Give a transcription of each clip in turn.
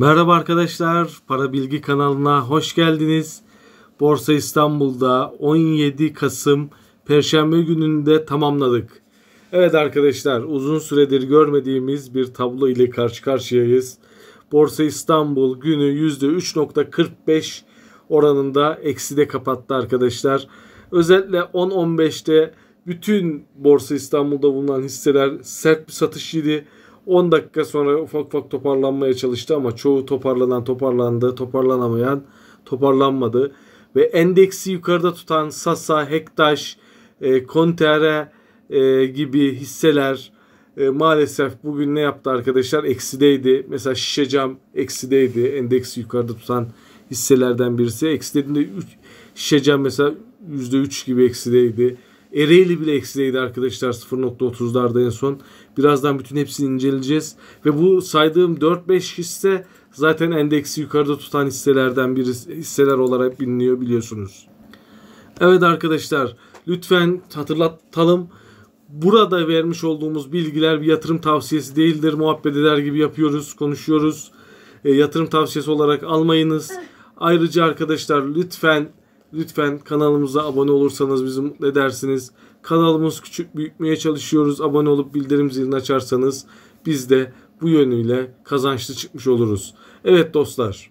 Merhaba arkadaşlar, Para Bilgi kanalına hoş geldiniz. Borsa İstanbul'da 17 Kasım Perşembe gününde tamamladık. Evet arkadaşlar, uzun süredir görmediğimiz bir tablo ile karşı karşıyayız. Borsa İstanbul günü %3.45 oranında ekside kapattı arkadaşlar. Özellikle 10-15'te bütün Borsa İstanbul'da bulunan hisseler sert bir satış yedi. 10 dakika sonra ufak ufak toparlanmaya çalıştı ama çoğu toparlanan toparlandı, toparlanamayan toparlanmadı. Ve endeksi yukarıda tutan Sasa, Hektaş, e, Kontere e, gibi hisseler e, maalesef bugün ne yaptı arkadaşlar? Eksideydi. Mesela Şişecam eksideydi. Endeksi yukarıda tutan hisselerden birisi. Eksilediğinde 3, Şişecam mesela %3 gibi eksideydi. Ereğli bile eksideydi arkadaşlar 0.30'larda en son. Birazdan bütün hepsini inceleyeceğiz. Ve bu saydığım 4-5 hisse zaten endeksi yukarıda tutan hisselerden bir hisseler olarak biliniyor biliyorsunuz. Evet arkadaşlar lütfen hatırlatalım. Burada vermiş olduğumuz bilgiler bir yatırım tavsiyesi değildir. Muhabbet eder gibi yapıyoruz, konuşuyoruz. E, yatırım tavsiyesi olarak almayınız. Ayrıca arkadaşlar lütfen Lütfen kanalımıza abone olursanız bizi mutlu edersiniz. Kanalımız küçük büyütmeye çalışıyoruz. Abone olup bildirim zilini açarsanız biz de bu yönüyle kazançlı çıkmış oluruz. Evet dostlar.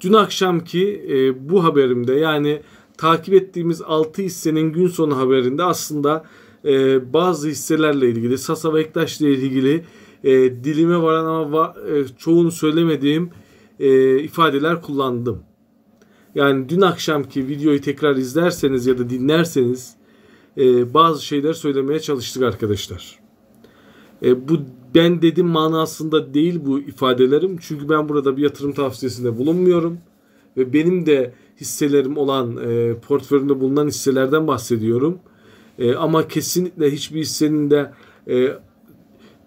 Dün akşamki e, bu haberimde yani takip ettiğimiz 6 hissenin gün sonu haberinde aslında e, bazı hisselerle ilgili Sasa ve ile ilgili e, dilime varan ama va, e, çoğunu söylemediğim e, ifadeler kullandım. Yani dün akşamki videoyu tekrar izlerseniz ya da dinlerseniz e, bazı şeyler söylemeye çalıştık arkadaşlar. E, bu ben dedim manasında değil bu ifadelerim. Çünkü ben burada bir yatırım tavsiyesinde bulunmuyorum. Ve benim de hisselerim olan e, portföyümde bulunan hisselerden bahsediyorum. E, ama kesinlikle hiçbir hissenin de e,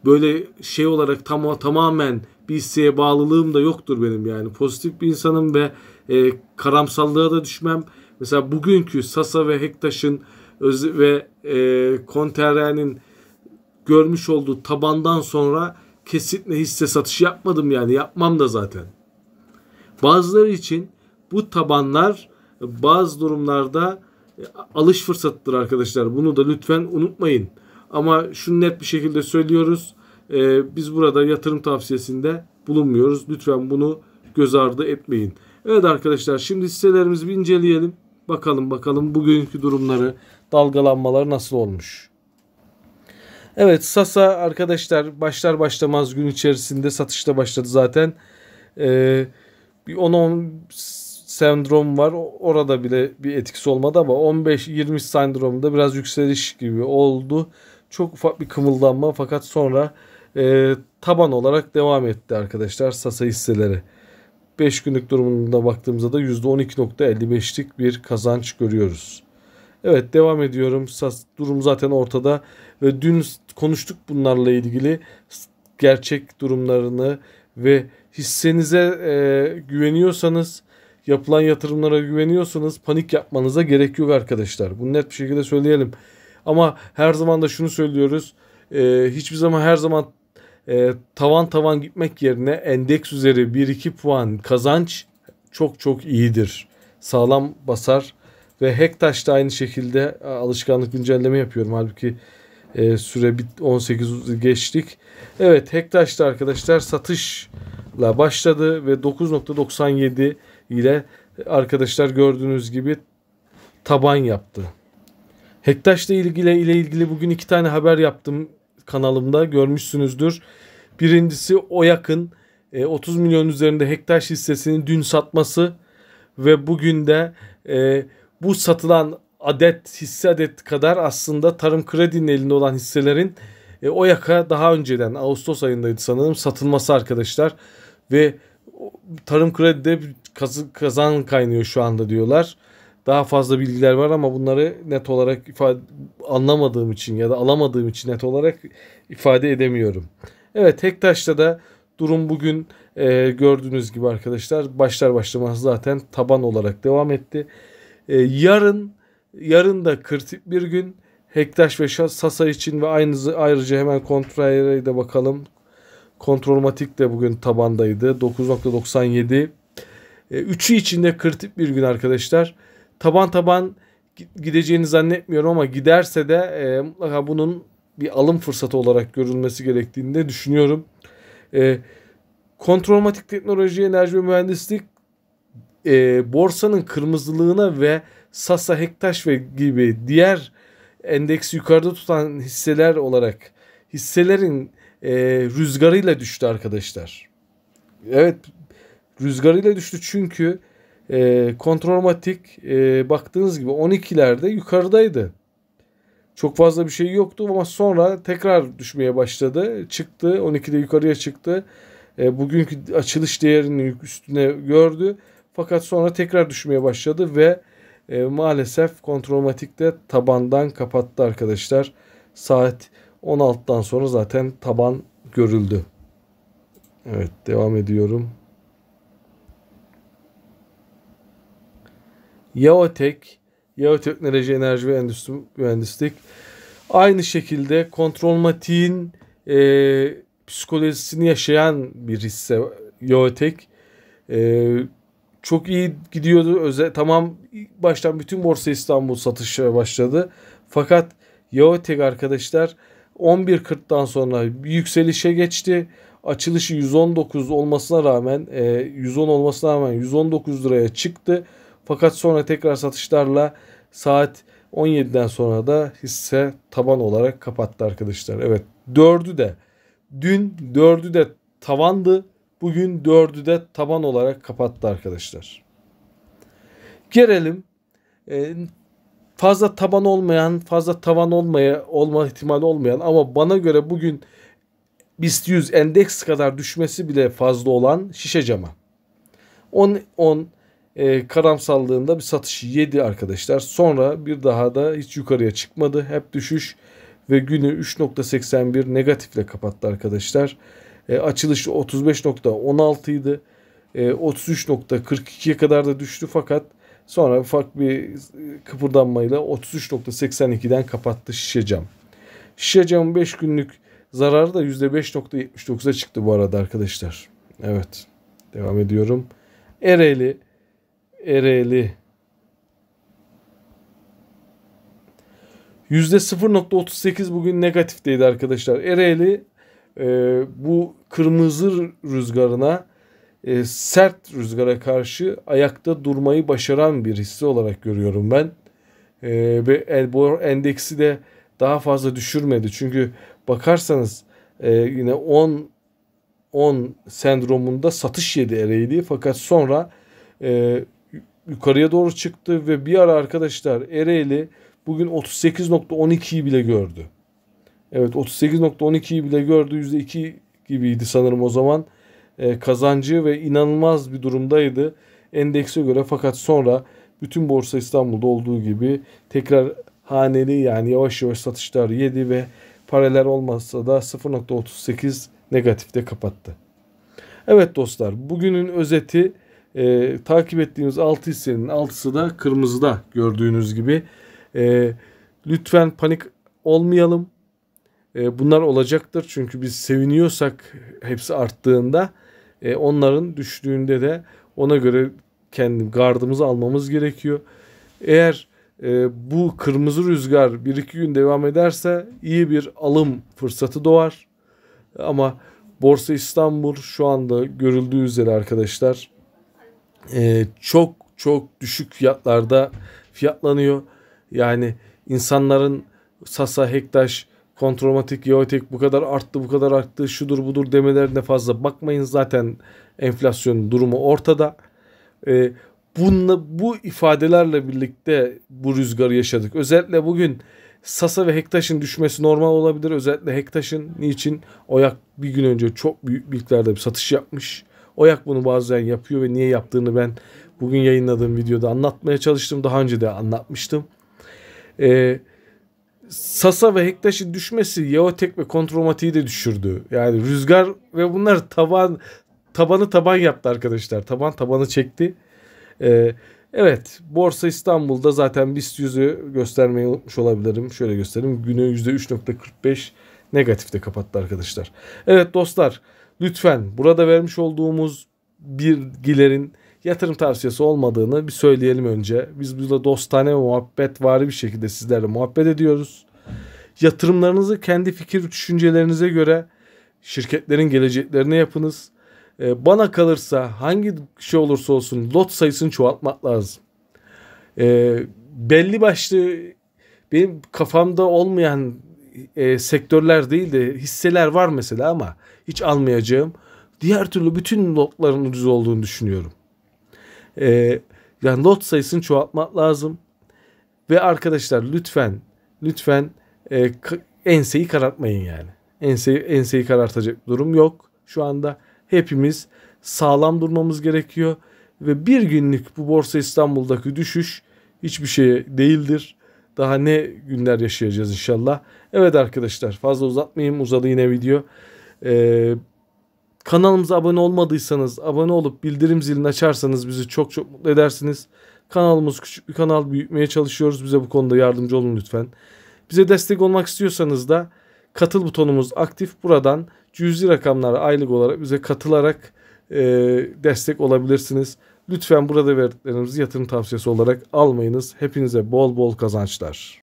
böyle şey olarak tam, tamamen bir hisseye bağlılığım da yoktur benim yani. Pozitif bir insanım ve e, karamsallığa da düşmem. Mesela bugünkü Sasa ve Hektaş'ın ve e, Konterre'nin görmüş olduğu tabandan sonra kesinlikle hisse satışı yapmadım yani yapmam da zaten. Bazıları için bu tabanlar bazı durumlarda e, alış fırsatıdır arkadaşlar. Bunu da lütfen unutmayın. Ama şunu net bir şekilde söylüyoruz. E, biz burada yatırım tavsiyesinde bulunmuyoruz. Lütfen bunu göz ardı etmeyin. Evet arkadaşlar şimdi hisselerimizi bir inceleyelim. Bakalım bakalım bugünkü durumları dalgalanmaları nasıl olmuş. Evet Sasa arkadaşlar başlar başlamaz gün içerisinde satışta başladı zaten. Ee, bir 10-10 sendrom var. Orada bile bir etkisi olmadı ama 15-20 sendromda biraz yükseliş gibi oldu. Çok ufak bir kımıldanma fakat sonra e, taban olarak devam etti arkadaşlar Sasa hisseleri. 5 günlük durumunda baktığımızda da %12.55'lik bir kazanç görüyoruz. Evet devam ediyorum. Durum zaten ortada ve dün konuştuk bunlarla ilgili gerçek durumlarını ve hissenize e, güveniyorsanız yapılan yatırımlara güveniyorsanız panik yapmanıza gerek yok arkadaşlar. Bunu net bir şekilde söyleyelim. Ama her zaman da şunu söylüyoruz. E, hiçbir zaman her zaman e, tavan tavan gitmek yerine endeks üzeri 1-2 puan kazanç çok çok iyidir. Sağlam basar ve Hektaş da aynı şekilde e, alışkanlık güncelleme yapıyorum. Halbuki e, süre 18 geçtik. Evet Hektaş da arkadaşlar satışla başladı ve 9.97 ile e, arkadaşlar gördüğünüz gibi taban yaptı. Hektaş'la ilgili ile ilgili bugün iki tane haber yaptım kanalımda görmüşsünüzdür. Birincisi o yakın 30 e, milyon üzerinde hektar hissesini dün satması ve bugün de e, bu satılan adet hisse adet kadar aslında tarım kredinin elinde olan hisselerin e, Oyak'a daha önceden Ağustos ayındaydı sanırım satılması arkadaşlar ve tarım kredide kaz kazan kaynıyor şu anda diyorlar. Daha fazla bilgiler var ama bunları net olarak ifade anlamadığım için ya da alamadığım için net olarak ifade edemiyorum. Evet Hektaş'ta da durum bugün e, gördüğünüz gibi arkadaşlar başlar başlamaz zaten taban olarak devam etti. E, yarın yarın da kritik bir gün Hektaş ve Sasa için ve aynı ayrıca hemen Kontra'ya da bakalım. Kontrolmatik de bugün tabandaydı. 9.97. E, üçü için de kritik bir gün arkadaşlar. Taban taban gideceğini zannetmiyorum ama giderse de e, mutlaka bunun bir alım fırsatı olarak görülmesi gerektiğini de düşünüyorum. E, kontrolmatik teknoloji, enerji ve mühendislik e, borsanın kırmızılığına ve Sasa, Hektaş ve gibi diğer endeksi yukarıda tutan hisseler olarak hisselerin e, rüzgarıyla düştü arkadaşlar. Evet rüzgarıyla düştü çünkü e, kontrolmatik e, baktığınız gibi 12'lerde yukarıdaydı. Çok fazla bir şey yoktu ama sonra tekrar düşmeye başladı. Çıktı 12'de yukarıya çıktı. E, bugünkü açılış değerinin üstüne gördü. Fakat sonra tekrar düşmeye başladı ve e, maalesef kontrolmatikte tabandan kapattı arkadaşlar. Saat 16'dan sonra zaten taban görüldü. Evet devam ediyorum. Yaotek Yağı Teknoloji, Enerji ve Endüstri Mühendislik. Aynı şekilde kontrol matiğin e, psikolojisini yaşayan bir hisse Yotek. E, çok iyi gidiyordu. Özel, tamam baştan bütün Borsa İstanbul satışa başladı. Fakat Yotek arkadaşlar 11.40'dan sonra yükselişe geçti. Açılışı 119 olmasına rağmen e, 110 olmasına rağmen 119 liraya çıktı. Fakat sonra tekrar satışlarla saat 17'den sonra da hisse taban olarak kapattı arkadaşlar. Evet 4'ü de dün 4'ü de tavandı. Bugün 4'ü de taban olarak kapattı arkadaşlar. Gelelim e, fazla taban olmayan, fazla tavan olmaya olma ihtimali olmayan ama bana göre bugün BIST 100 endeks kadar düşmesi bile fazla olan şişe cama. 10 10 e, ee, karamsallığında bir satış yedi arkadaşlar. Sonra bir daha da hiç yukarıya çıkmadı. Hep düşüş ve günü 3.81 negatifle kapattı arkadaşlar. E, açılış 35.16 idi. E, ee, 33.42'ye kadar da düştü fakat sonra ufak bir kıpırdanmayla 33.82'den kapattı şişe cam. Şişe camın 5 günlük zararı da %5.79'a çıktı bu arada arkadaşlar. Evet. Devam ediyorum. Ereğli Ereğli. %0.38 bugün negatifteydi arkadaşlar. Ereğli e, bu kırmızı rüzgarına e, sert rüzgara karşı ayakta durmayı başaran bir hisse olarak görüyorum ben. E, ve Elbor endeksi de daha fazla düşürmedi. Çünkü bakarsanız e, yine 10 10 sendromunda satış yedi Ereğli fakat sonra e, yukarıya doğru çıktı ve bir ara arkadaşlar Ereğli bugün 38.12'yi bile gördü. Evet 38.12'yi bile gördü. %2 gibiydi sanırım o zaman. E, kazancı ve inanılmaz bir durumdaydı endekse göre fakat sonra bütün borsa İstanbul'da olduğu gibi tekrar haneli yani yavaş yavaş satışlar yedi ve paralel olmasa da 0.38 negatifte kapattı. Evet dostlar bugünün özeti e, takip ettiğimiz 6 hissenin 6'sı da kırmızıda gördüğünüz gibi. E, lütfen panik olmayalım. E, bunlar olacaktır çünkü biz seviniyorsak hepsi arttığında e, onların düştüğünde de ona göre kendi gardımızı almamız gerekiyor. Eğer e, bu kırmızı rüzgar 1-2 gün devam ederse iyi bir alım fırsatı doğar. Ama Borsa İstanbul şu anda görüldüğü üzere arkadaşlar e, çok çok düşük fiyatlarda fiyatlanıyor. Yani insanların Sasa, Hektaş, Kontromatik, Yeotek bu kadar arttı, bu kadar arttı, şudur budur demelerine fazla bakmayın. Zaten enflasyon durumu ortada. E, bununla, bu ifadelerle birlikte bu rüzgarı yaşadık. Özellikle bugün Sasa ve Hektaş'ın düşmesi normal olabilir. Özellikle Hektaş'ın niçin Oyak bir gün önce çok büyük miktarda bir satış yapmış. Oyak bunu bazen yapıyor ve niye yaptığını ben bugün yayınladığım videoda anlatmaya çalıştım. Daha önce de anlatmıştım. Ee, Sasa ve Hektaş'ın düşmesi Yeotek ve Kontromati'yi de düşürdü. Yani rüzgar ve bunlar taban tabanı taban yaptı arkadaşlar. Taban tabanı çekti. Ee, evet Borsa İstanbul'da zaten BIST 100'ü göstermeyi unutmuş olabilirim. Şöyle göstereyim. Günü %3.45 Negatifte kapattı arkadaşlar. Evet dostlar lütfen burada vermiş olduğumuz bilgilerin yatırım tavsiyesi olmadığını bir söyleyelim önce. Biz burada dostane muhabbet vari bir şekilde sizlerle muhabbet ediyoruz. Yatırımlarınızı kendi fikir düşüncelerinize göre şirketlerin geleceklerine yapınız. Ee, bana kalırsa hangi şey olursa olsun lot sayısını çoğaltmak lazım. E, belli başlı benim kafamda olmayan e, sektörler değil de hisseler var mesela ama hiç almayacağım. Diğer türlü bütün lotların ucuz olduğunu düşünüyorum. E, yani lot sayısını çoğaltmak lazım. Ve arkadaşlar lütfen lütfen e, enseyi karartmayın yani. Enseyi, enseyi karartacak durum yok şu anda. Hepimiz sağlam durmamız gerekiyor ve bir günlük bu Borsa İstanbul'daki düşüş hiçbir şey değildir. Daha ne günler yaşayacağız inşallah. Evet arkadaşlar fazla uzatmayayım. Uzadı yine video. Ee, kanalımıza abone olmadıysanız abone olup bildirim zilini açarsanız bizi çok çok mutlu edersiniz. Kanalımız küçük bir kanal büyütmeye çalışıyoruz. Bize bu konuda yardımcı olun lütfen. Bize destek olmak istiyorsanız da katıl butonumuz aktif. Buradan cüzi rakamlara aylık olarak bize katılarak e, destek olabilirsiniz. Lütfen burada verdiklerimizi yatırım tavsiyesi olarak almayınız. Hepinize bol bol kazançlar.